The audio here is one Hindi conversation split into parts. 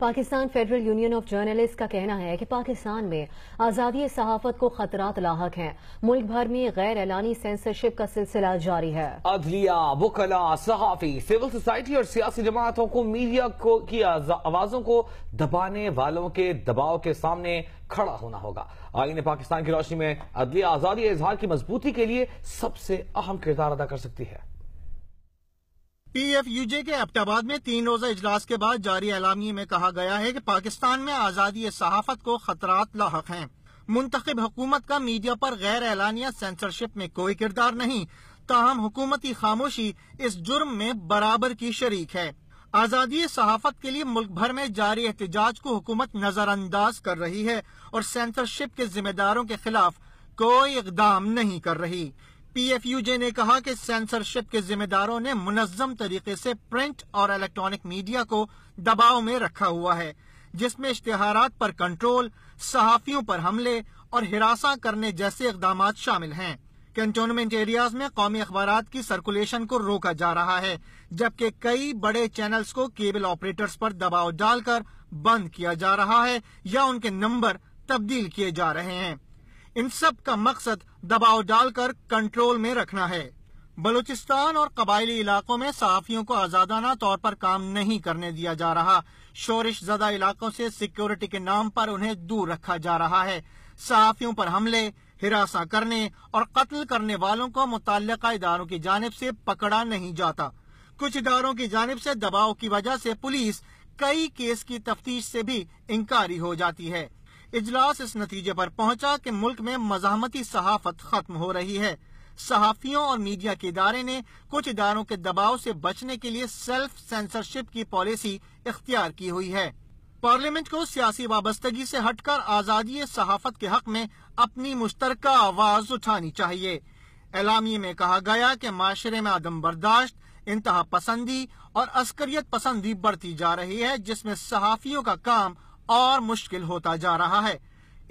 Pakistan federal union of journalist का कहना है कि पाकिस्तान में आज़ादी सहाफत को खतरा लाक हैं मुल्क भर में गैर ऐलानी सेंसरशिप का सिलसिला जारी है अदलिया वकला सहाफी सिविल सोसाइटी और सियासी जमातों को मीडिया को की आवाज़ों को दबाने वालों के दबाव के सामने खड़ा होना होगा आईने पाकिस्तान की रोशनी में अदलिया आज़ादी इजहार की मजबूती के लिए सबसे अहम किरदार अदा कर सकती है पीएफयूजे के अब्टाबाद में तीन रोजा इजलास के बाद जारी ऐलानी में कहा गया है कि पाकिस्तान में आज़ादी सहाफत को खतरात लाक हैं मुंतखब हुकूमत का मीडिया पर गैर एलानिया सेंसरशिप में कोई किरदार नहीं ताहम हुकूमती खामोशी इस जुर्म में बराबर की शरीक है आज़ादी सहाफत के लिए मुल्क भर में जारी एहतजाज को हुकूमत नज़रअंदाज कर रही है और सेंसरशिप के जिम्मेदारों के खिलाफ कोई इकदाम नहीं कर रही पीएफयूजे ने कहा कि सेंसरशिप के जिम्मेदारों ने मुनजम तरीके से प्रिंट और इलेक्ट्रॉनिक मीडिया को दबाव में रखा हुआ है जिसमें इश्तहारात पर कंट्रोल सहाफियों पर हमले और हिरासा करने जैसे इकदाम शामिल हैं कंटोनमेंट एरियाज में कौमी अखबार की सर्कुलेशन को रोका जा रहा है जबकि कई बड़े चैनल्स को केबल ऑपरेटर्स पर दबाव डालकर बंद किया जा रहा है या उनके नंबर तब्दील किए जा रहे हैं इन सब का मकसद दबाव डालकर कंट्रोल में रखना है बलूचिस्तान और कबायली इलाकों में सहाफियों को आजादाना तौर पर काम नहीं करने दिया जा रहा शोरिश जदा इलाकों से सिक्योरिटी के नाम पर उन्हें दूर रखा जा रहा है सहाफियों पर हमले हिरासा करने और कत्ल करने वालों को मुतल इदारों की जानब से पकड़ा नहीं जाता कुछ इदारों की जानब से दबाव की वजह से पुलिस कई केस की तफ्तीश से भी इंकारी हो जाती है इजलास इस नतीजे पर पहुंचा कि मुल्क में मजामती सहाफत खत्म हो रही है सहाफियों और मीडिया के इदारे ने कुछ इदारों के दबाव से बचने के लिए सेल्फ सेंसरशिप की पॉलिसी इख्तियार की हुई है पार्लियामेंट को सियासी वाबस्तगी से हटकर आज़ादी सहाफत के हक में अपनी मुश्तर आवाज उठानी चाहिए एलामी में कहा गया कि माशरे में आदम बर्दाश्त इंतहा पसंदी और अस्करियत पसंदी बढ़ती जा रही है जिसमें सहाफियों का काम और मुश्किल होता जा रहा है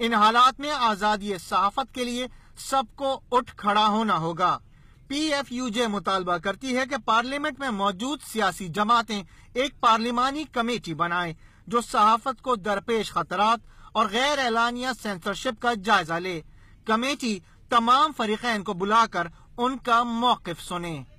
इन हालात में आज़ादी सहाफत के लिए सबको उठ खड़ा होना होगा पी एफ यू जे मुतालबा करती है कि पार्लियामेंट में मौजूद सियासी जमातें एक पार्लिमानी कमेटी बनाए जो सहाफत को दरपेश खतरात और गैर एलानिया सेंसरशिप का जायजा ले कमेटी तमाम फरीकैन को बुलाकर उनका मौकफ सुने